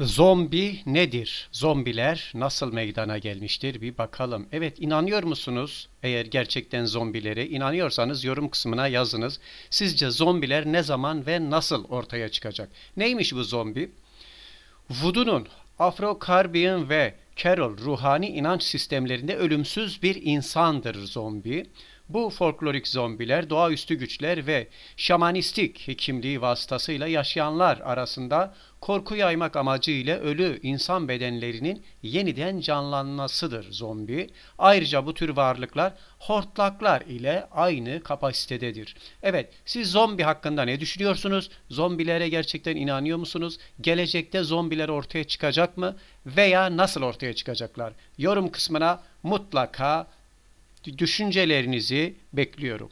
Zombi nedir? Zombiler nasıl meydana gelmiştir? Bir bakalım. Evet inanıyor musunuz? Eğer gerçekten zombilere inanıyorsanız yorum kısmına yazınız. Sizce zombiler ne zaman ve nasıl ortaya çıkacak? Neymiş bu zombi? Vudu'nun, Afro-Caribbean ve Carol ruhani inanç sistemlerinde ölümsüz bir insandır zombi. Bu folklorik zombiler doğaüstü güçler ve şamanistik kimliği vasıtasıyla yaşayanlar arasında korku yaymak amacıyla ölü insan bedenlerinin yeniden canlanmasıdır zombi. Ayrıca bu tür varlıklar hortlaklar ile aynı kapasitededir. Evet, siz zombi hakkında ne düşünüyorsunuz? Zombilere gerçekten inanıyor musunuz? Gelecekte zombiler ortaya çıkacak mı veya nasıl ortaya çıkacaklar? Yorum kısmına mutlaka düşüncelerinizi bekliyorum.